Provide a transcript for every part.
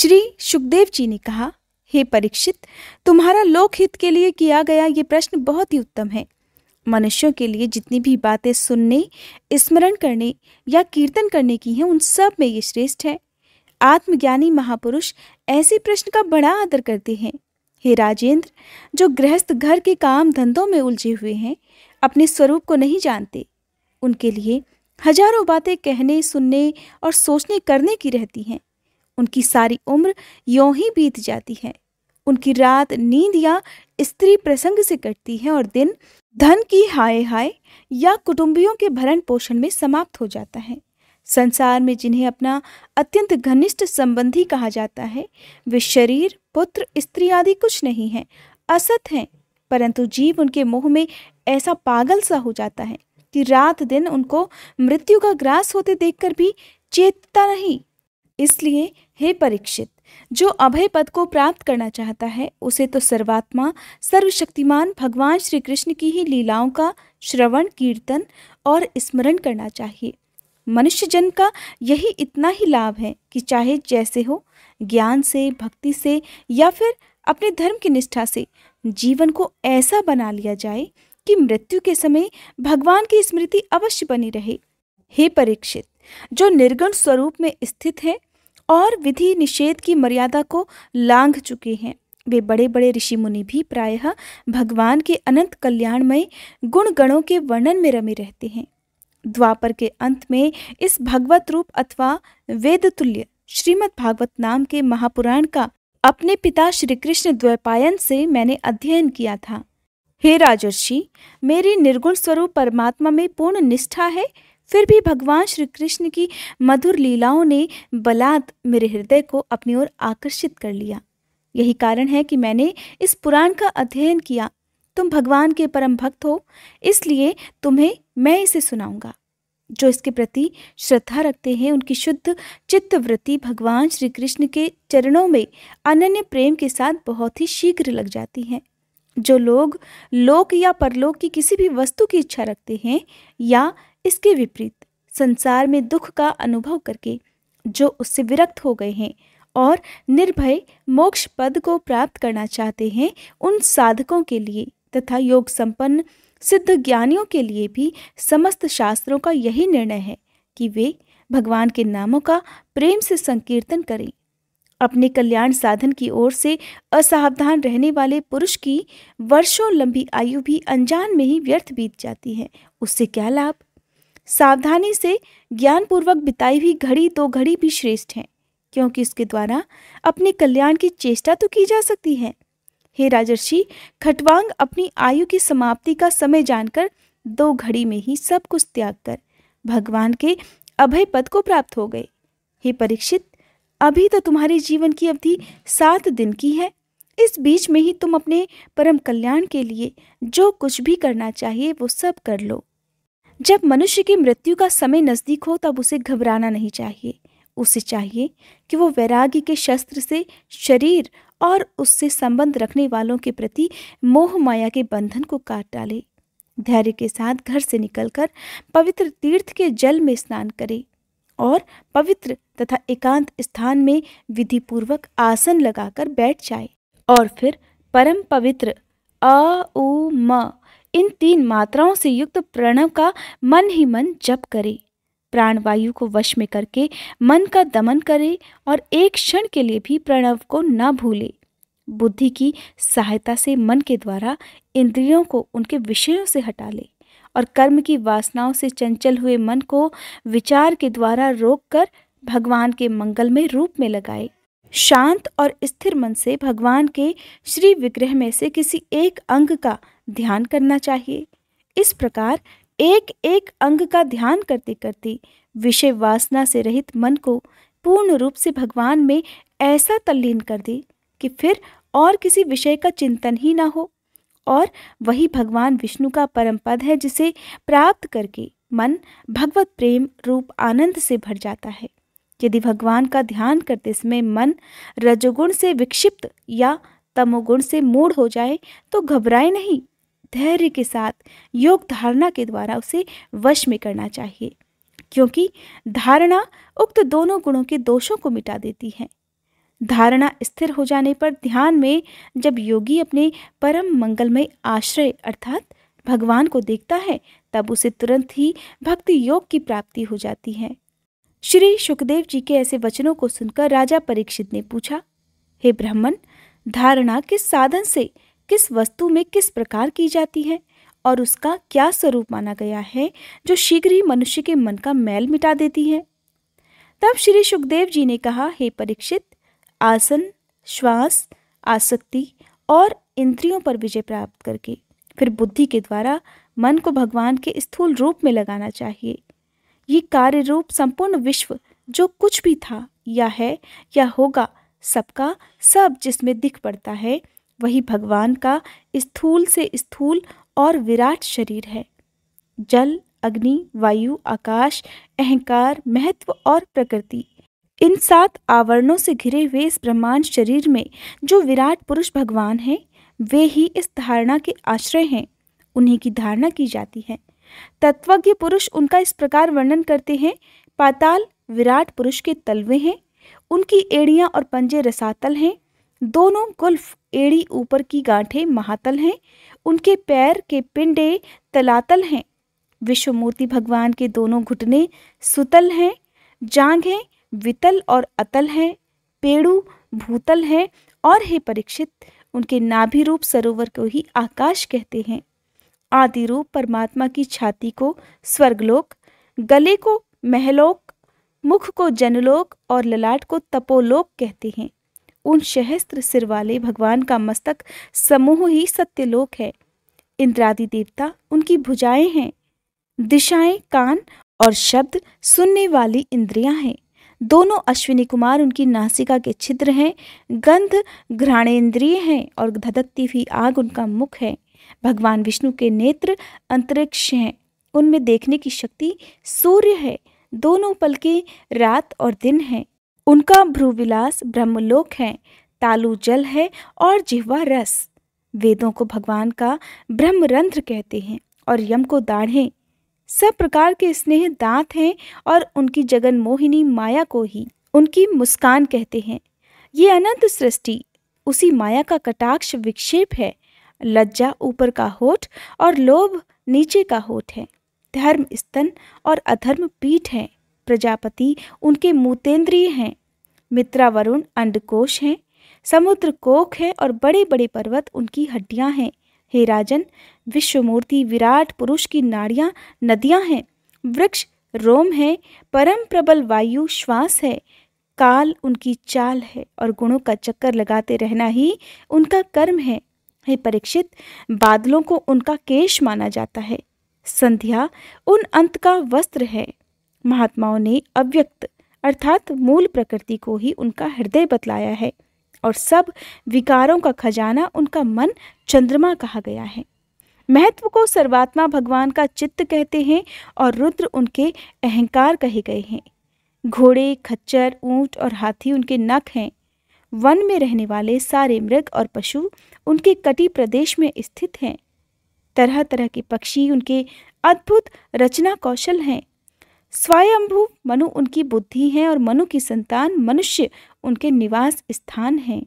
श्री सुखदेव जी ने कहा हे परीक्षित तुम्हारा लोकहित के लिए किया गया ये प्रश्न बहुत ही उत्तम है मनुष्यों के लिए जितनी भी बातें सुनने स्मरण करने या कीर्तन करने की हैं उन सब में ये श्रेष्ठ है आत्मज्ञानी महापुरुष ऐसे प्रश्न का बड़ा आदर करते हैं हे राजेंद्र जो गृहस्थ घर के काम धंधों में उलझे हुए हैं अपने स्वरूप को नहीं जानते उनके लिए हजारों बातें कहने सुनने और सोचने करने की रहती हैं उनकी सारी उम्र यों ही बीत जाती है उनकी रात नींद या स्त्री प्रसंग से कटती है और दिन धन की हाय हाय या कुटुंबियों के भरण पोषण में समाप्त हो जाता है संसार में जिन्हें अपना अत्यंत घनिष्ठ संबंधी कहा जाता है वे शरीर पुत्र स्त्री आदि कुछ नहीं है असत हैं परंतु जीव उनके मोह में ऐसा पागल सा हो जाता है कि रात दिन उनको मृत्यु का ग्रास होते देखकर भी चेतता नहीं इसलिए हे परीक्षित जो अभय पद को प्राप्त करना चाहता है उसे तो सर्वात्मा सर्वशक्तिमान भगवान श्री कृष्ण की ही लीलाओं का श्रवण कीर्तन और स्मरण करना चाहिए मनुष्य जन का यही इतना ही लाभ है कि चाहे जैसे हो ज्ञान से भक्ति से या फिर अपने धर्म की निष्ठा से जीवन को ऐसा बना लिया जाए कि मृत्यु के समय भगवान की स्मृति अवश्य बनी रहे हे परीक्षित जो निर्गुण स्वरूप में स्थित है और विधि निषेध की मर्यादा को लांघ चुके हैं वे बड़े बड़े ऋषि मुनि भी प्रायः भगवान के अनंत कल्याणमय गुण गणों के वर्णन में रमे रहते हैं द्वापर के अंत में इस भगवत रूप अथवा वेद तुल्य श्रीमद भागवत नाम के महापुराण का अपने पिता श्री कृष्ण द्वैपायन से मैंने अध्ययन किया था हे राजर्षि मेरी निर्गुण स्वरूप परमात्मा में पूर्ण निष्ठा है फिर भी भगवान श्री कृष्ण की मधुर लीलाओं ने बलात् मेरे हृदय को अपनी ओर आकर्षित कर लिया यही कारण है कि मैंने इस पुराण का अध्ययन किया तुम भगवान के परम भक्त हो इसलिए तुम्हें मैं इसे सुनाऊंगा जो इसके प्रति श्रद्धा रखते हैं उनकी शुद्ध चित्तवृत्ति भगवान श्री कृष्ण के चरणों में अनन्य प्रेम के साथ बहुत ही शीघ्र लग जाती है जो लोग लोक या परलोक की किसी भी वस्तु की इच्छा रखते हैं या इसके विपरीत संसार में दुख का अनुभव करके जो उससे विरक्त हो गए हैं और निर्भय मोक्ष पद को प्राप्त करना चाहते हैं उन साधकों के लिए तथा योग संपन्न सिद्ध ज्ञानियों के लिए भी समस्त शास्त्रों का यही निर्णय है कि वे भगवान के नामों का प्रेम से संकीर्तन करें अपने कल्याण साधन की ओर से असावधान रहने वाले पुरुष की वर्षों लंबी आयु भी अनजान में ही व्यर्थ बीत जाती है उससे क्या लाभ सावधानी से ज्ञानपूर्वक बिताई हुई घड़ी तो घड़ी भी श्रेष्ठ है क्योंकि इसके द्वारा अपने कल्याण की चेष्टा तो की जा सकती है हे राजर्षि खटवांग अपनी आयु की समाप्ति का समय जानकर दो घड़ी में ही सब कुछ त्याग कर भगवान के अभय पद को प्राप्त हो गए हे परीक्षित अभी तो तुम्हारे जीवन की अवधि सात दिन की है इस बीच में ही तुम अपने परम कल्याण के लिए जो कुछ भी करना चाहिए वो सब कर लो जब मनुष्य की मृत्यु का समय नज़दीक हो तब उसे घबराना नहीं चाहिए उसे चाहिए कि वो वैराग्य के शस्त्र से शरीर और उससे संबंध रखने वालों के प्रति मोह माया के बंधन को काट डाले धैर्य के साथ घर से निकलकर पवित्र तीर्थ के जल में स्नान करे और पवित्र तथा एकांत स्थान में विधिपूर्वक आसन लगाकर बैठ जाए और फिर परम पवित्र अ उ म इन तीन मात्राओं से युक्त प्रणव का मन ही मन जप करे प्राणवायु को वश में करके मन का दमन करे और एक क्षण के लिए भी प्रणव को न भूले बुद्धि की सहायता से मन के द्वारा इंद्रियों को उनके विषयों से हटा ले और कर्म की वासनाओं से चंचल हुए मन को विचार के द्वारा रोककर भगवान के मंगल में रूप में लगाए शांत और स्थिर मन से भगवान के श्री विग्रह में से किसी एक अंग का ध्यान करना चाहिए इस प्रकार एक एक अंग का ध्यान करते करते विषय वासना से रहित मन को पूर्ण रूप से भगवान में ऐसा तल्लीन कर दे कि फिर और किसी विषय का चिंतन ही ना हो और वही भगवान विष्णु का परम पद है जिसे प्राप्त करके मन भगवत प्रेम रूप आनंद से भर जाता है यदि भगवान का ध्यान करते समय मन रजोगुण से विक्षिप्त या तमोगुण से मूड हो जाए तो घबराए नहीं धैर्य के साथ योग धारणा के द्वारा उसे वश में करना चाहिए क्योंकि धारणा उक्त दोनों गुणों के दोषों को मिटा देती है धारणा स्थिर हो जाने पर ध्यान में जब योगी अपने परम मंगलमय आश्रय अर्थात भगवान को देखता है तब उसे तुरंत ही भक्ति योग की प्राप्ति हो जाती है श्री सुखदेव जी के ऐसे वचनों को सुनकर राजा परीक्षित ने पूछा हे ब्राह्मण धारणा किस साधन से किस वस्तु में किस प्रकार की जाती है और उसका क्या स्वरूप माना गया है जो शीघ्र ही मनुष्य के मन का मैल मिटा देती है तब श्री सुखदेव जी ने कहा हे परीक्षित आसन श्वास आसक्ति और इंद्रियों पर विजय प्राप्त करके फिर बुद्धि के द्वारा मन को भगवान के स्थूल रूप में लगाना चाहिए ये कार्य रूप संपूर्ण विश्व जो कुछ भी था या है या होगा सबका सब जिसमें दिख पड़ता है वही भगवान का स्थूल से स्थूल और विराट शरीर है जल अग्नि वायु आकाश अहंकार महत्व और प्रकृति इन सात आवरणों से घिरे हुए इस ब्रह्मांड शरीर में जो विराट पुरुष भगवान हैं वे ही इस धारणा के आश्रय हैं उन्हीं की धारणा की जाती है तत्वज्ञ पुरुष उनका इस प्रकार वर्णन करते हैं पाताल विराट पुरुष के तलवे हैं उनकी एड़ियां और पंजे रसातल हैं दोनों गुल्फ एड़ी ऊपर की गांठें महातल हैं उनके पैर के पिंडे तलातल हैं विश्वमूर्ति भगवान के दोनों घुटने सुतल हैं जांघें वितल और अतल हैं पेड़ू भूतल हैं और हे परीक्षित उनके नाभि रूप सरोवर को ही आकाश कहते हैं आदि रूप परमात्मा की छाती को स्वर्गलोक गले को महलोक मुख को जनलोक और ललाट को तपोलोक कहते हैं उन सहस्त्र सिर वाले भगवान का मस्तक समूह ही सत्यलोक है इंद्रादि देवता उनकी भुजाएं हैं दिशाएं कान और शब्द सुनने वाली इंद्रियां हैं दोनों अश्विनी कुमार उनकी नासिका के छिद्र हैं गंध घ्राणेन्द्रिय हैं और धधकती हुई आग उनका मुख है भगवान विष्णु के नेत्र अंतरिक्ष हैं उनमें देखने की शक्ति सूर्य है दोनों पलके रात और दिन है उनका भ्रुविलास ब्रह्मलोक है तालु जल है और जिह्वा रस वेदों को भगवान का ब्रह्मरंध्र कहते हैं और यम को दाढ़े सब प्रकार के स्नेह दांत हैं और उनकी जगन मोहिनी माया को ही उनकी मुस्कान कहते हैं ये अनंत सृष्टि उसी माया का कटाक्ष विक्षेप है लज्जा ऊपर का होठ और लोभ नीचे का होठ है धर्म स्तन और अधर्म पीठ है प्रजापति उनके मूतेंद्रिय हैं मित्रा वरुण अंडकोश हैं समुद्र कोख है और बड़े बड़े पर्वत उनकी हड्डियां हैं हे राजन विश्वमूर्ति विराट पुरुष की नाड़ियां नदियां हैं वृक्ष रोम है परम प्रबल वायु श्वास है काल उनकी चाल है और गुणों का चक्कर लगाते रहना ही उनका कर्म है हे परीक्षित बादलों को उनका केश माना जाता है संध्या उन अंत का वस्त्र है महात्माओं ने अव्यक्त अर्थात मूल प्रकृति को ही उनका हृदय बतलाया है और सब विकारों का खजाना उनका मन चंद्रमा कहा गया है महत्व को सर्वात्मा भगवान का चित्त कहते हैं और रुद्र उनके अहंकार कहे गए हैं घोड़े खच्चर ऊंट और हाथी उनके नख हैं वन में रहने वाले सारे मृग और पशु उनके कटी प्रदेश में स्थित हैं तरह तरह के पक्षी उनके अद्भुत रचना कौशल हैं स्वयंभू मनु उनकी बुद्धि है और मनु की संतान मनुष्य उनके निवास स्थान हैं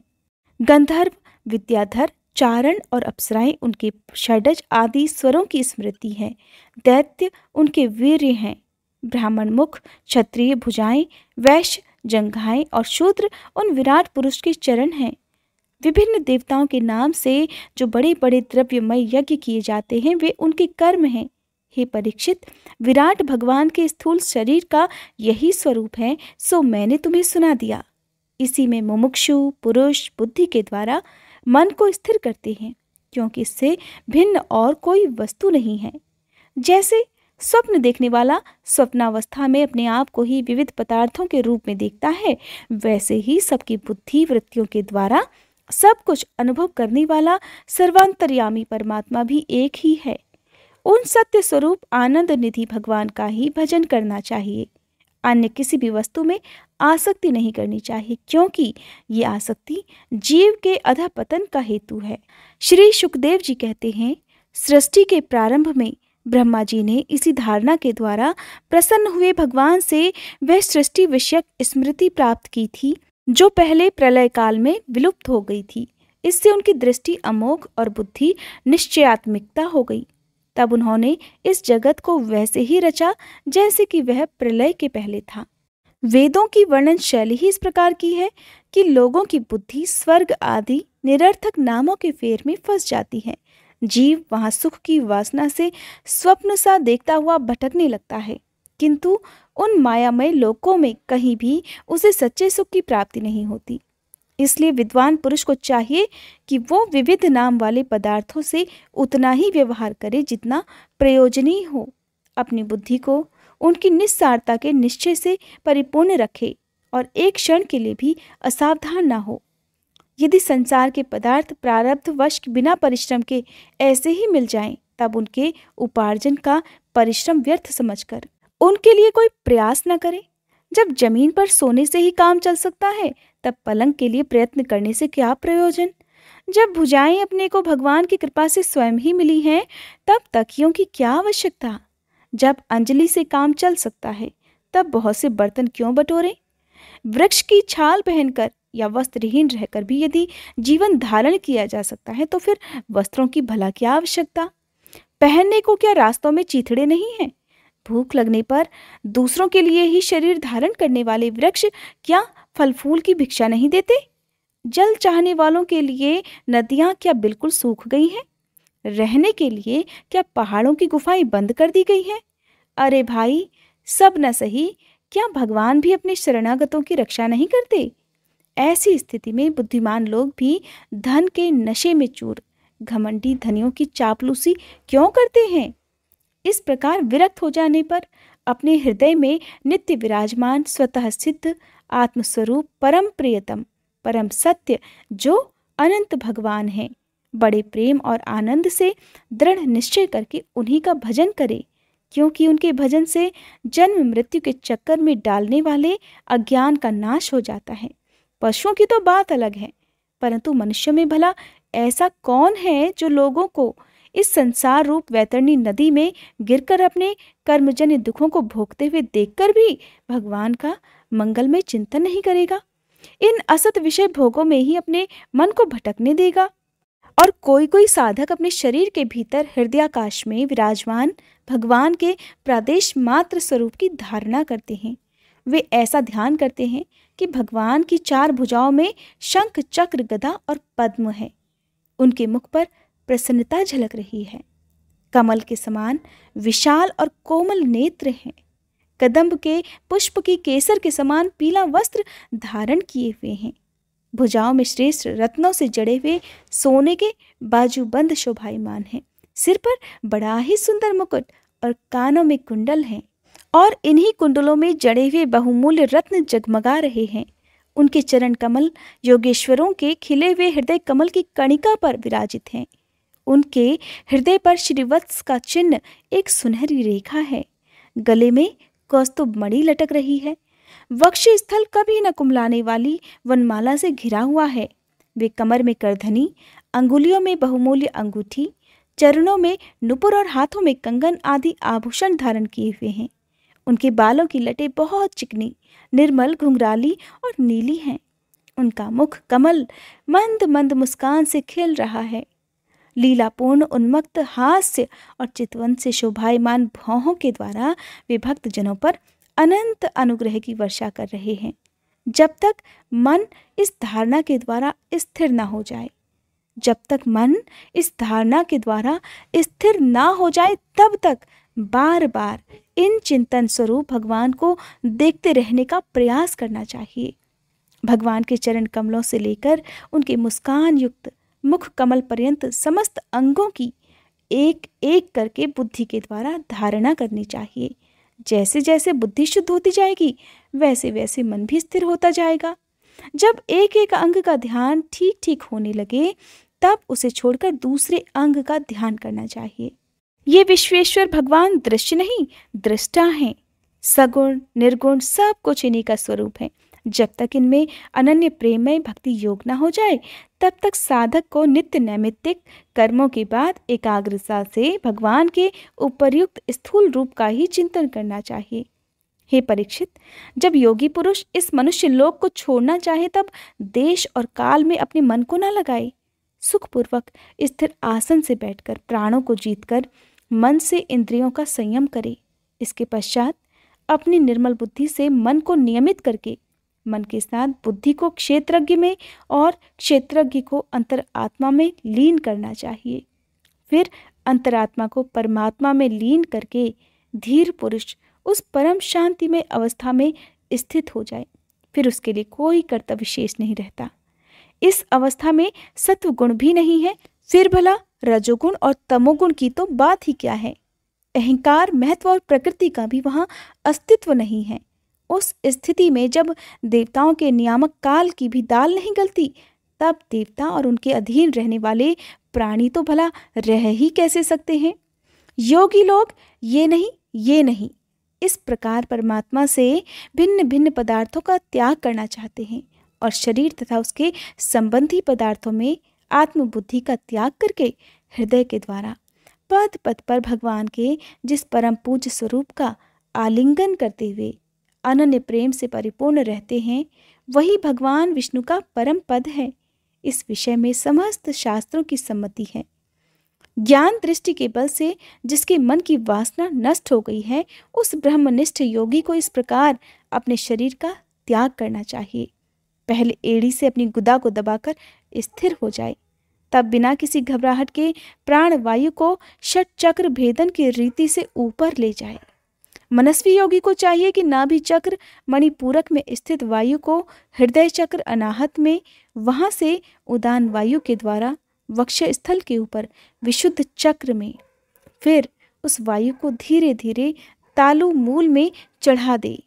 गंधर्व विद्याधर चारण और अप्सराएं उनके षडज आदि स्वरों की स्मृति है दैत्य उनके वीर्य हैं ब्राह्मण मुख क्षत्रिय भुजाएं वैश्य जंघाएं और शूद्र उन विराट पुरुष के चरण हैं विभिन्न देवताओं के नाम से जो बड़े बड़े द्रव्यमय यज्ञ किए जाते हैं वे उनके कर्म हैं हे परीक्षित विराट भगवान के स्थूल शरीर का यही स्वरूप है सो मैंने तुम्हें सुना दिया इसी में मुमुक्षु पुरुष बुद्धि के द्वारा मन को स्थिर करते हैं क्योंकि इससे भिन्न और कोई वस्तु नहीं है जैसे स्वप्न देखने वाला स्वप्नावस्था में अपने आप को ही विविध पदार्थों के रूप में देखता है वैसे ही सबकी बुद्धि वृत्तियों के द्वारा सब कुछ अनुभव करने वाला सर्वांतर्यामी परमात्मा भी एक ही है उन सत्य स्वरूप आनंद निधि भगवान का ही भजन करना चाहिए अन्य किसी भी वस्तु में आसक्ति नहीं करनी चाहिए क्योंकि ये आसक्ति जीव के अधपतन का हेतु है श्री सुखदेव जी कहते हैं सृष्टि के प्रारंभ में ब्रह्मा जी ने इसी धारणा के द्वारा प्रसन्न हुए भगवान से वह सृष्टि विषयक स्मृति प्राप्त की थी जो पहले प्रलय काल में विलुप्त हो गई थी इससे उनकी दृष्टि अमोघ और बुद्धि निश्चयात्मिकता हो गई तब उन्होंने इस जगत को वैसे ही रचा जैसे कि वह प्रलय के पहले था वेदों की वर्णन शैली ही इस प्रकार की है कि लोगों की बुद्धि स्वर्ग आदि निरर्थक नामों के फेर में फंस जाती है जीव वहां सुख की वासना से स्वप्न सा देखता हुआ भटकने लगता है किंतु उन मायामय लोकों में कहीं भी उसे सच्चे सुख की प्राप्ति नहीं होती इसलिए विद्वान पुरुष को चाहिए कि वो विविध नाम वाले पदार्थों से उतना ही व्यवहार करे जितना प्रयोजनीय हो अपनी बुद्धि को उनकी निस्सारता के निश्चय से परिपूर्ण रखे और एक क्षण के लिए भी असावधान ना हो यदि संसार के पदार्थ प्रारब्ध वश बिना परिश्रम के ऐसे ही मिल जाएं, तब उनके उपार्जन का परिश्रम व्यर्थ समझकर उनके लिए कोई प्रयास न करें जब जमीन पर सोने से ही काम चल सकता है तब पलंग के लिए प्रयत्न करने से क्या प्रयोजन जब भुजाएं अपने को भगवान की कृपा से स्वयं ही मिली हैं तब तकियों की क्या आवश्यकता जब अंजलि से काम चल सकता है तब बहुत से बर्तन क्यों बटोरे वृक्ष की छाल पहनकर या वस्त्रहीन रहकर भी यदि जीवन धारण किया जा सकता है तो फिर वस्त्रों की भला क्या आवश्यकता पहनने को क्या रास्तों में चीथड़े नहीं हैं भूख लगने पर दूसरों के लिए ही शरीर धारण करने वाले वृक्ष क्या फल फूल की भिक्षा नहीं देते जल चाहने वालों के लिए नदियाँ क्या बिल्कुल सूख गई हैं रहने के लिए क्या पहाड़ों की गुफाएं बंद कर दी गई हैं अरे भाई सब न सही क्या भगवान भी अपने शरणागतों की रक्षा नहीं करते ऐसी स्थिति में बुद्धिमान लोग भी धन के नशे में चूर घमंडी धनियों की चापलूसी क्यों करते हैं इस प्रकार विरक्त हो जाने पर अपने हृदय में नित्य विराजमान स्वतः सिद्ध आत्मस्वरूप परम प्रियतम परम सत्य जो अनंत भगवान है बड़े प्रेम और आनंद से दृढ़ निश्चय करके उन्हीं का भजन करें क्योंकि उनके भजन से जन्म मृत्यु के चक्कर में डालने वाले अज्ञान का नाश हो जाता है पशुओं की तो बात अलग है परंतु मनुष्य में भला ऐसा कौन है जो लोगों को इस संसार रूप वैतरणी नदी में गिरकर अपने कर्मजन्य दुखों को भोगते हुए देखकर भी भगवान का मंगल में चिंतन नहीं करेगा इन असत विषय भोगों में ही अपने मन को भटकने देगा और कोई कोई साधक अपने शरीर के भीतर हृदयाकाश में विराजमान भगवान के प्रादेश मात्र स्वरूप की धारणा करते हैं वे ऐसा ध्यान करते हैं कि भगवान की चार भुजाओं में शंख चक्र गदा और पद्म है उनके मुख पर प्रसन्नता झलक रही है कमल के समान विशाल और कोमल नेत्र हैं कदम्ब के पुष्प की केसर के समान पीला वस्त्र धारण किए हुए हैं भुजाओं में श्रेष्ठ रत्नों से जड़े हुए सोने के बाजूबंद शोभायमान हैं सिर पर बड़ा ही सुंदर मुकुट और कानों में कुंडल हैं और इन्हीं कुंडलों में जड़े हुए बहुमूल्य रत्न जगमगा रहे हैं उनके चरण कमल योगेश्वरों के खिले हुए हृदय कमल की कणिका पर विराजित हैं उनके हृदय पर श्रीवत्स का चिन्ह एक सुनहरी रेखा है गले में कौस्तुभ तो मणि लटक रही है वक्ष स्थल कभी न कुमलाने वाली वनमाला से घिरा हुआ है वे कमर में करधनी अंगुलियों में बहुमूल्य अंगूठी चरणों में नुपुर और हाथों में कंगन आदि आभूषण धारण किए हुए हैं उनके बालों की लटे बहुत चिकनी निर्मल घुंघराली और नीली हैं उनका मुख कमल मंद मंद मुस्कान से खिल रहा है लीलापूर्ण उन्मक्त हास्य और चितवन से शोभायमान भौहों के द्वारा विभक्त जनों पर अनंत अनुग्रह की वर्षा कर रहे हैं जब तक मन इस धारणा के द्वारा स्थिर न हो जाए जब तक मन इस धारणा के द्वारा स्थिर ना हो जाए तब तक बार बार इन चिंतन स्वरूप भगवान को देखते रहने का प्रयास करना चाहिए भगवान के चरण कमलों से लेकर उनके मुस्कान युक्त मुख कमल पर्यंत समस्त अंगों की एक एक करके बुद्धि के द्वारा धारणा करनी चाहिए जैसे जैसे बुद्धि शुद्ध होती जाएगी वैसे वैसे मन भी स्थिर होता जाएगा जब एक एक अंग का ध्यान ठीक ठीक होने लगे तब उसे छोड़कर दूसरे अंग का ध्यान करना चाहिए ये विश्वेश्वर भगवान दृश्य नहीं दृष्टा है सगुण निर्गुण सब कुछ इन्हीं का स्वरूप है जब तक इनमें अनन्य प्रेमय भक्ति योग ना हो जाए तब तक साधक को नित्य नैमित्तिक कर्मों के बाद एकाग्रता से भगवान के उपर्युक्त स्थूल रूप का ही चिंतन करना चाहिए हे परीक्षित जब योगी पुरुष इस मनुष्य लोक को छोड़ना चाहे तब देश और काल में अपने मन को न लगाए सुखपूर्वक स्थिर आसन से बैठकर प्राणों को जीतकर मन से इंद्रियों का संयम करे इसके पश्चात अपनी निर्मल बुद्धि से मन को नियमित करके मन के साथ बुद्धि को क्षेत्रज्ञ में और क्षेत्रज्ञ को अंतरात्मा में लीन करना चाहिए फिर अंतरात्मा को परमात्मा में लीन करके धीर पुरुष उस परम शांति में अवस्था में स्थित हो जाए फिर उसके लिए कोई कर्तव्य शेष नहीं रहता इस अवस्था में सत्व गुण भी नहीं है फिर भला रजोगुण और तमोगुण की तो बात ही क्या है अहंकार महत्व और प्रकृति का भी वहाँ अस्तित्व नहीं है उस स्थिति में जब देवताओं के नियामक काल की भी दाल नहीं गलती तब देवता और उनके अधीन रहने वाले प्राणी तो भला रह ही कैसे सकते हैं योगी लोग ये नहीं ये नहीं इस प्रकार परमात्मा से भिन्न भिन्न पदार्थों का त्याग करना चाहते हैं और शरीर तथा उसके संबंधी पदार्थों में आत्मबुद्धि का त्याग करके हृदय के द्वारा पद पद पर भगवान के जिस परम पूज्य स्वरूप का आलिंगन करते हुए अनन्य प्रेम से परिपूर्ण रहते हैं वही भगवान विष्णु का परम पद है इस विषय में समस्त शास्त्रों की सम्मति है ज्ञान दृष्टि के बल से जिसके मन की वासना नष्ट हो गई है उस ब्रह्मनिष्ठ योगी को इस प्रकार अपने शरीर का त्याग करना चाहिए पहले एड़ी से अपनी गुदा को दबाकर स्थिर हो जाए तब बिना किसी घबराहट के प्राण वायु को षट चक्र भेदन की रीति से ऊपर ले जाए मनस्वी योगी को चाहिए कि नाभि चक्र मणिपूरक में स्थित वायु को हृदय चक्र अनाहत में वहाँ से उदान वायु के द्वारा वक्ष स्थल के ऊपर विशुद्ध चक्र में फिर उस वायु को धीरे धीरे तालु मूल में चढ़ा दे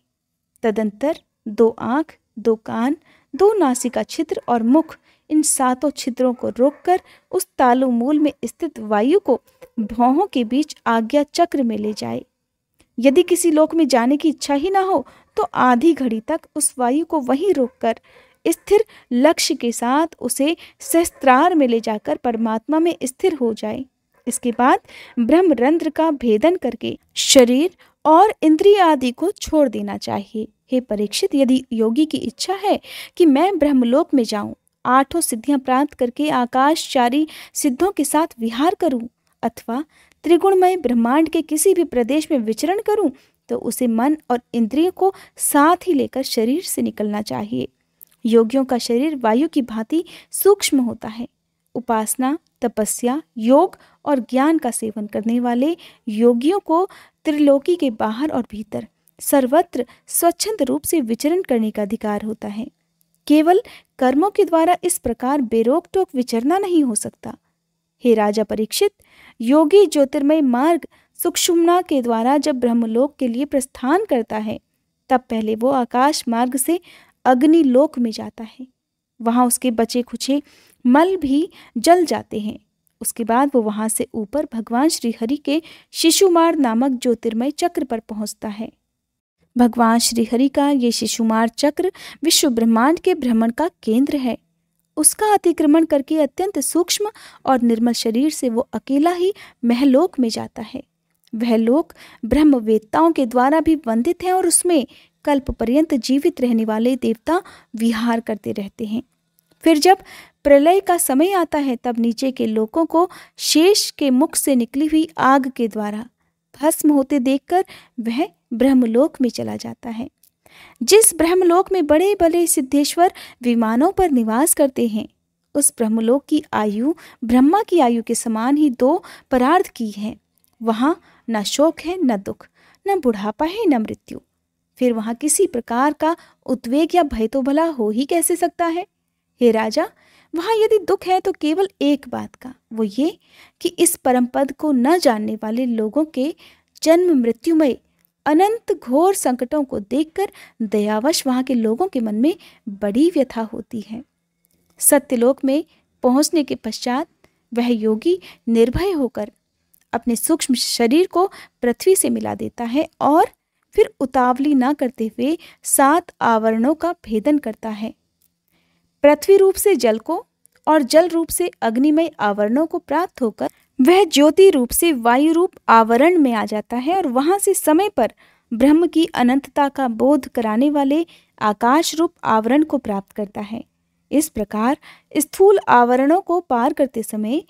तदंतर दो आँख दो कान दो नासिका छिद्र और मुख इन सातों छिद्रों को रोककर उस मूल में स्थित वायु को भौहों के बीच आज्ञा चक्र में ले जाए यदि किसी लोक में जाने की इच्छा ही ना हो तो आधी घड़ी तक उस वायु को वहीं रोककर स्थिर लक्ष्य के साथ उसे सहस्त्रार में ले जाकर परमात्मा में स्थिर हो जाए इसके बाद ब्रह्म रंध्र का भेदन करके शरीर और इंद्रिय आदि को छोड़ देना चाहिए हे परीक्षित यदि योगी की इच्छा है कि मैं ब्रह्मलोक में जाऊं आठों सिद्धियां प्राप्त करके आकाशचारी सिद्धों के साथ विहार करूं अथवा त्रिगुणमय ब्रह्मांड के किसी भी प्रदेश में विचरण करूं तो उसे मन और इंद्रियों को साथ ही लेकर शरीर से निकलना चाहिए योगियों का शरीर वायु की भांति सूक्ष्म होता है उपासना तपस्या योग और ज्ञान का सेवन करने वाले योगियों को त्रिलोकी के बाहर और भीतर सर्वत्र स्वच्छंद रूप से विचरण करने का अधिकार होता है केवल कर्मों के द्वारा इस प्रकार बेरोक टोक विचरना नहीं हो सकता हे राजा परीक्षित योगी ज्योतिर्मय मार्ग सुक्षुम्ना के द्वारा जब ब्रह्मलोक के लिए प्रस्थान करता है तब पहले वो आकाश मार्ग से अग्निलोक में जाता है वहाँ उसके बचे खुचे मल भी जल जाते हैं उसके बाद वो वहाँ से ऊपर भगवान श्रीहरि के शिशुमार नामक ज्योतिर्मय चक्र पर पहुँचता है भगवान श्रीहरि का ये शिशुमार चक्र विश्व ब्रह्मांड के भ्रमण का केंद्र है उसका अतिक्रमण करके अत्यंत सूक्ष्म और निर्मल शरीर से वो अकेला ही महलोक में जाता है वह लोक ब्रह्मवेत्ताओं के द्वारा भी वंदित है और उसमें कल्प पर्यंत जीवित रहने वाले देवता विहार करते रहते हैं फिर जब प्रलय का समय आता है तब नीचे के लोगों को शेष के मुख से निकली हुई आग के द्वारा भस्म होते देखकर वह ब्रह्मलोक में चला जाता है जिस ब्रह्मलोक में बड़े बड़े सिद्धेश्वर विमानों पर निवास करते हैं उस ब्रह्मलोक की आयु ब्रह्मा की आयु के समान ही दो परार्थ की है वहाँ न शोक है न दुख न बुढ़ापा है न मृत्यु फिर वहाँ किसी प्रकार का उद्वेग या भय तो भला हो ही कैसे सकता है हे राजा वहाँ यदि दुख है तो केवल एक बात का वो ये कि इस परम पद को न जानने वाले लोगों के जन्म मृत्युमय अनंत घोर संकटों को देखकर दयावश वहाँ के लोगों के मन में बड़ी व्यथा होती है सत्यलोक में पहुँचने के पश्चात वह योगी निर्भय होकर अपने सूक्ष्म शरीर को पृथ्वी से मिला देता है और फिर उतावली ना करते हुए सात आवरणों का भेदन करता है पृथ्वी रूप से जल को और जल रूप से अग्निमय आवरणों को प्राप्त होकर वह ज्योति रूप से वायु रूप आवरण में आ जाता है और वहां से समय पर ब्रह्म की अनंतता का बोध कराने वाले आकाश रूप आवरण को प्राप्त करता है इस प्रकार स्थूल आवरणों को पार करते समय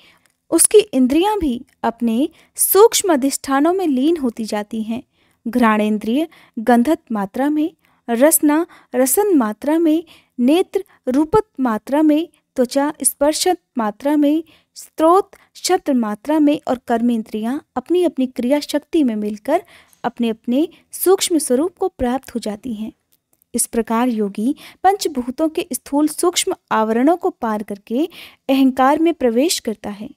उसकी इंद्रियां भी अपने सूक्ष्म अधिष्ठानों में लीन होती जाती हैं घ्राणेन्द्रिय गंधत मात्रा में रसना रसन मात्रा में नेत्र रूपत मात्रा में त्वचा स्पर्शत मात्रा में स्त्रोत शत्र मात्रा में और कर्म इंद्रियां अपनी अपनी क्रिया शक्ति में मिलकर अपने अपने सूक्ष्म स्वरूप को प्राप्त हो जाती हैं इस प्रकार योगी पंचभूतों के स्थूल सूक्ष्म आवरणों को पार करके अहंकार में प्रवेश करता है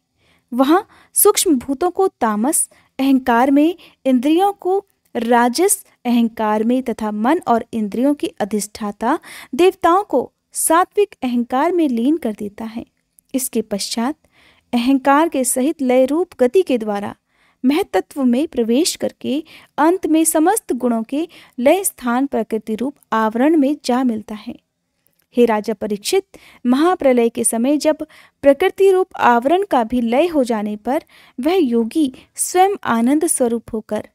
वहाँ सूक्ष्म भूतों को तामस अहंकार में इंद्रियों को राजस अहंकार में तथा मन और इंद्रियों की अधिष्ठाता देवताओं को सात्विक अहंकार में लीन कर देता है इसके पश्चात अहंकार के सहित लय रूप गति के द्वारा महतत्व में प्रवेश करके अंत में समस्त गुणों के लय स्थान प्रकृति रूप आवरण में जा मिलता है हे राजा परीक्षित महाप्रलय के समय जब प्रकृति रूप आवरण का भी लय हो जाने पर वह योगी स्वयं आनंद स्वरूप होकर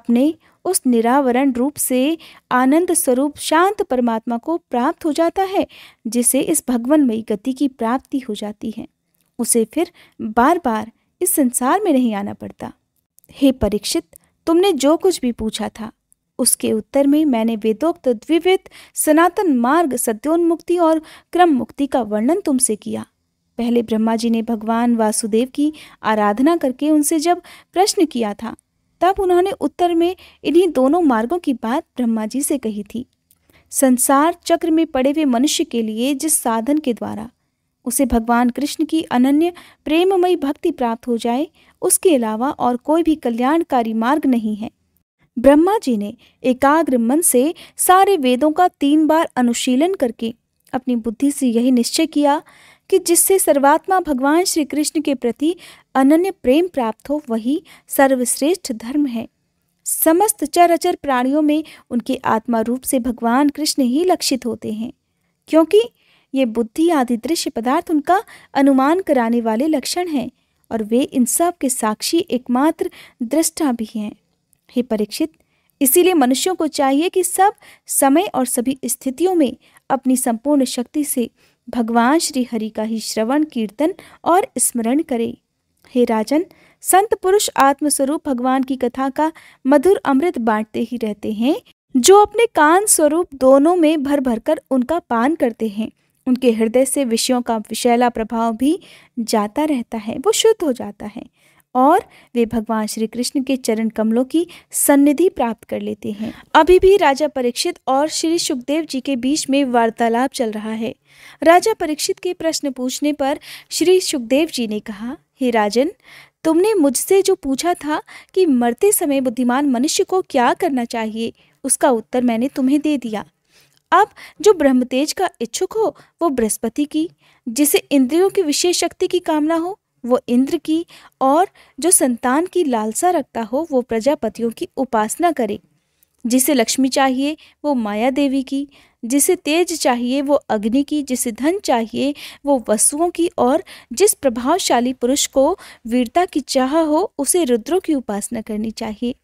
अपने उस निरावरण रूप से आनंद स्वरूप शांत परमात्मा को प्राप्त हो जाता है जिसे इस भगवनमयी गति की प्राप्ति हो जाती है उसे फिर बार बार इस संसार में नहीं आना पड़ता हे परीक्षित तुमने जो कुछ भी पूछा था उसके उत्तर में मैंने वेदोक्त द्विविध सनातन मार्ग सत्योन्मुक्ति और क्रम मुक्ति का वर्णन तुमसे किया पहले ब्रह्मा जी ने भगवान वासुदेव की आराधना करके उनसे जब प्रश्न किया था तब उन्होंने उत्तर में इन्हीं दोनों मार्गों की बात ब्रह्मा जी से कही थी संसार चक्र में पड़े हुए मनुष्य के लिए जिस साधन के द्वारा उसे भगवान कृष्ण की अनन्य प्रेममयी भक्ति प्राप्त हो जाए उसके अलावा और कोई भी कल्याणकारी मार्ग नहीं है ब्रह्मा जी ने एकाग्र मन से सारे वेदों का तीन बार अनुशीलन करके अपनी बुद्धि से यही निश्चय किया कि जिससे सर्वात्मा भगवान श्री कृष्ण के प्रति अनन्य प्रेम प्राप्त हो वही सर्वश्रेष्ठ धर्म है समस्त चराचर प्राणियों में उनके आत्मा रूप से भगवान कृष्ण ही लक्षित होते हैं क्योंकि ये बुद्धि आदि दृश्य पदार्थ उनका अनुमान कराने वाले लक्षण हैं और वे इन सब के साक्षी एकमात्र दृष्टा भी हैं हे परीक्षित इसीलिए मनुष्यों को चाहिए कि सब समय और सभी स्थितियों में अपनी संपूर्ण शक्ति से भगवान श्री हरि का ही श्रवण कीर्तन और स्मरण करें हे राजन संत पुरुष आत्मस्वरूप भगवान की कथा का मधुर अमृत बांटते ही रहते हैं जो अपने कान स्वरूप दोनों में भर भर कर उनका पान करते हैं उनके हृदय से विषयों का विषैला प्रभाव भी जाता रहता है वो शुद्ध हो जाता है और वे भगवान श्री कृष्ण के चरण कमलों की सन्निधि प्राप्त कर लेते हैं अभी भी राजा परीक्षित और श्री सुखदेव जी के बीच में वार्तालाप चल रहा है राजा परीक्षित के प्रश्न पूछने पर श्री सुखदेव जी ने कहा हे राजन तुमने मुझसे जो पूछा था कि मरते समय बुद्धिमान मनुष्य को क्या करना चाहिए उसका उत्तर मैंने तुम्हें दे दिया अब जो ब्रह्म तेज का इच्छुक हो वो बृहस्पति की जिसे इंद्रियों की विशेष शक्ति की कामना हो वो इंद्र की और जो संतान की लालसा रखता हो वो प्रजापतियों की उपासना करे जिसे लक्ष्मी चाहिए वो माया देवी की जिसे तेज चाहिए वो अग्नि की जिसे धन चाहिए वो वस्तुओं की और जिस प्रभावशाली पुरुष को वीरता की चाह हो उसे रुद्रों की उपासना करनी चाहिए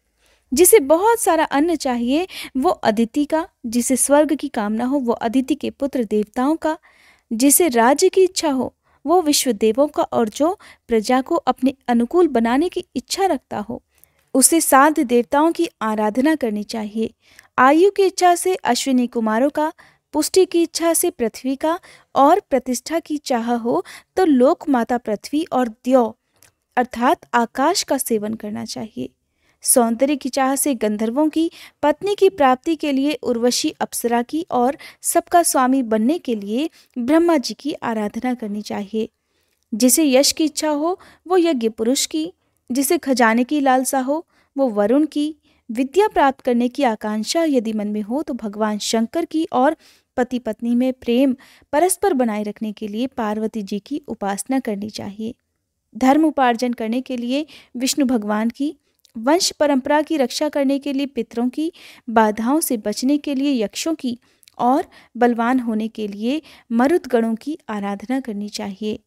जिसे बहुत सारा अन्न चाहिए वो अदिति का जिसे स्वर्ग की कामना हो वो अदिति के पुत्र देवताओं का जिसे राज्य की इच्छा हो वो विश्व देवों का और जो प्रजा को अपने अनुकूल बनाने की इच्छा रखता हो उसे साध देवताओं की आराधना करनी चाहिए आयु की इच्छा से अश्विनी कुमारों का पुष्टि की इच्छा से पृथ्वी का और प्रतिष्ठा की चाह हो तो लोक माता पृथ्वी और द्यो अर्थात आकाश का सेवन करना चाहिए सौंदर्य की चाह से गंधर्वों की पत्नी की प्राप्ति के लिए उर्वशी अप्सरा की और सबका स्वामी बनने के लिए ब्रह्मा जी की आराधना करनी चाहिए जिसे यश की इच्छा हो वो यज्ञ पुरुष की जिसे खजाने की लालसा हो वो वरुण की विद्या प्राप्त करने की आकांक्षा यदि मन में हो तो भगवान शंकर की और पति पत्नी में प्रेम परस्पर बनाए रखने के लिए पार्वती जी की उपासना करनी चाहिए धर्म उपार्जन करने के लिए विष्णु भगवान की वंश परंपरा की रक्षा करने के लिए पितरों की बाधाओं से बचने के लिए यक्षों की और बलवान होने के लिए मरुदगणों की आराधना करनी चाहिए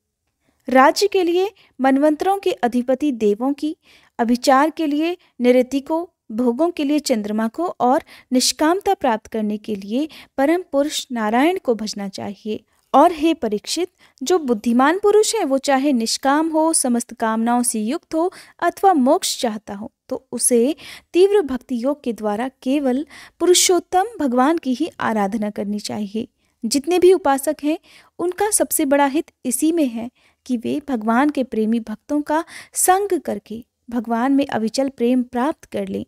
राज्य के लिए मनवंतरों के अधिपति देवों की अभिचार के लिए निरति को भोगों के लिए चंद्रमा को और निष्कामता प्राप्त करने के लिए परम पुरुष नारायण को भजना चाहिए और हे परीक्षित जो बुद्धिमान पुरुष है वो चाहे निष्काम हो समस्त कामनाओं से युक्त हो अथवा मोक्ष चाहता हो तो उसे तीव्र भक्ति योग के द्वारा केवल पुरुषोत्तम भगवान की ही आराधना करनी चाहिए जितने भी उपासक हैं उनका सबसे बड़ा हित इसी में है कि वे भगवान के प्रेमी भक्तों का संग करके भगवान में अविचल प्रेम प्राप्त कर लें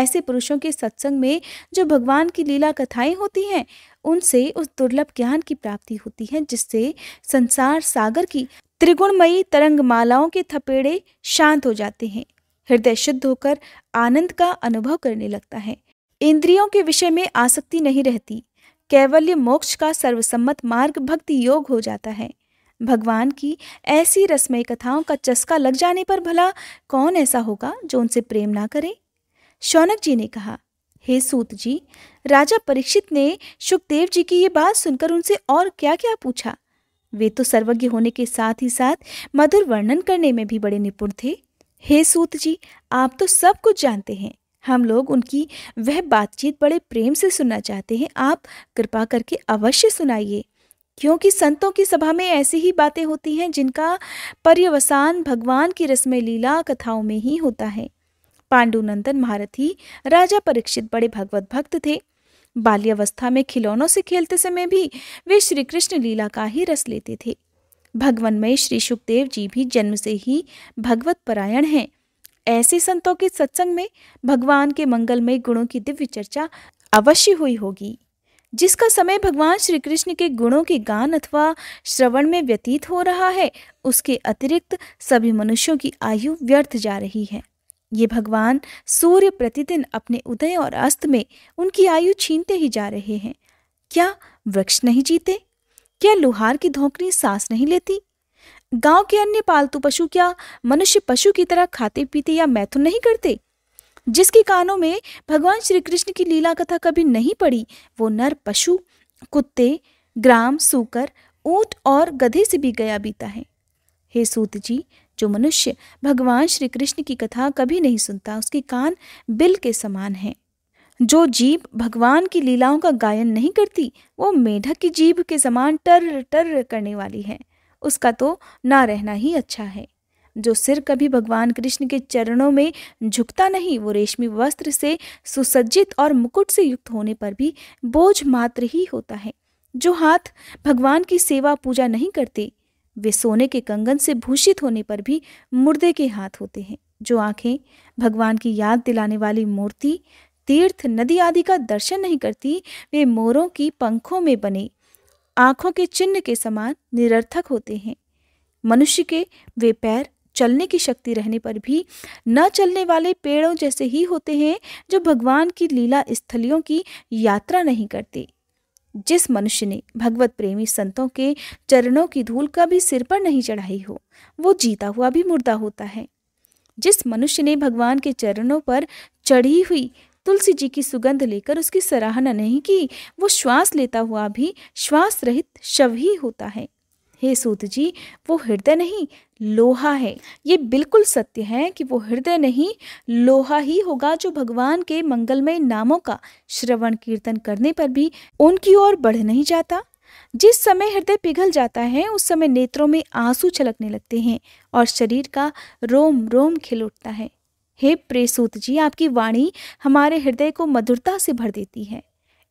ऐसे पुरुषों के सत्संग में जो भगवान की लीला कथाएं होती हैं उनसे उस दुर्लभ ज्ञान की प्राप्ति होती है जिससे संसार सागर की त्रिगुणमयी तरंग मालाओं के थपेड़े शांत हो जाते हैं हृदय शुद्ध होकर आनंद का अनुभव करने लगता है इंद्रियों के विषय में आसक्ति नहीं रहती कैवल्य मोक्ष का सर्वसम्मत मार्ग भक्ति योग हो जाता है भगवान की ऐसी रसमय कथाओं का चस्का लग जाने पर भला कौन ऐसा होगा जो उनसे प्रेम ना करे शौनक जी ने कहा हे सूत जी राजा परीक्षित ने सुखदेव जी की ये बात सुनकर उनसे और क्या क्या पूछा वे तो सर्वज्ञ होने के साथ ही साथ मधुर वर्णन करने में भी बड़े निपुण थे हे सूत जी आप तो सब कुछ जानते हैं हम लोग उनकी वह बातचीत बड़े प्रेम से सुनना चाहते हैं आप कृपा करके अवश्य सुनाइए क्योंकि संतों की सभा में ऐसी ही बातें होती हैं जिनका पर्यवसान भगवान की रस्म लीला कथाओं में ही होता है पांडुनंदन महारथी राजा परीक्षित बड़े भगवत भक्त थे बाल्यावस्था में खिलौनों से खेलते समय भी वे श्री कृष्ण लीला का ही रस लेते थे में श्री सुखदेव जी भी जन्म से ही भगवत परायण हैं ऐसे संतों के सत्संग में भगवान के मंगलमय गुणों की दिव्य चर्चा अवश्य हुई होगी जिसका समय भगवान श्री कृष्ण के गुणों के गान अथवा श्रवण में व्यतीत हो रहा है उसके अतिरिक्त सभी मनुष्यों की आयु व्यर्थ जा रही है ये भगवान सूर्य प्रतिदिन अपने उदय और अस्त में उनकी आयु छीनते ही जा रहे हैं क्या वृक्ष नहीं जीते क्या लोहार की धोकरी सांस नहीं लेती गांव के अन्य पालतू पशु क्या मनुष्य पशु की तरह खाते पीते या मैथुन नहीं करते जिसके कानों में भगवान श्री कृष्ण की लीला कथा कभी नहीं पड़ी वो नर पशु कुत्ते ग्राम सूकर ऊंट और गधे से भी गया बीता है हे सूत जी जो मनुष्य भगवान श्री कृष्ण की कथा कभी नहीं सुनता उसके कान बिल के समान हैं जो जीव भगवान की लीलाओं का गायन नहीं करती वो मेढक की जीभ के समान टर टर करने वाली है उसका तो ना रहना ही अच्छा है जो सिर कभी भगवान कृष्ण के चरणों में झुकता नहीं वो रेशमी वस्त्र से सुसज्जित और मुकुट से युक्त होने पर भी बोझ मात्र ही होता है जो हाथ भगवान की सेवा पूजा नहीं करते वे सोने के कंगन से भूषित होने पर भी मुर्दे के हाथ होते हैं जो आंखें भगवान की याद दिलाने वाली मूर्ति तीर्थ नदी आदि का दर्शन नहीं करती वे मोरों की पंखों में बने आंखों के चिन्ह के समान निरर्थक होते हैं मनुष्य के वे पैर चलने की शक्ति रहने पर भी न चलने वाले पेड़ों जैसे ही होते हैं जो भगवान की लीला स्थलियों की यात्रा नहीं करते जिस मनुष्य ने भगवत प्रेमी संतों के चरणों की धूल का भी सिर पर नहीं चढ़ाई हो वो जीता हुआ भी मुर्दा होता है जिस मनुष्य ने भगवान के चरणों पर चढ़ी हुई तुलसी जी की सुगंध लेकर उसकी सराहना नहीं की वो श्वास लेता हुआ भी श्वास रहित शव ही होता है हे सूत जी वो हृदय नहीं लोहा है ये बिल्कुल सत्य है कि वो हृदय नहीं लोहा ही होगा जो भगवान के मंगलमय नामों का श्रवण कीर्तन करने पर भी उनकी ओर बढ़ नहीं जाता जिस समय हृदय पिघल जाता है उस समय नेत्रों में आंसू छलकने लगते हैं और शरीर का रोम रोम खिल उठता है हे प्रेसूत जी आपकी वाणी हमारे हृदय को मधुरता से भर देती है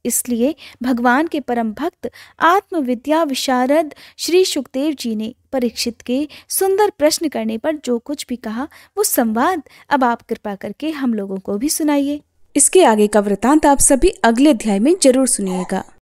इसलिए भगवान के परम भक्त आत्मविद्या विशारद श्री सुखदेव जी ने परीक्षित के सुंदर प्रश्न करने पर जो कुछ भी कहा वो संवाद अब आप कृपा करके हम लोगों को भी सुनाइए इसके आगे का वृतांत आप सभी अगले अध्याय में जरूर सुनिएगा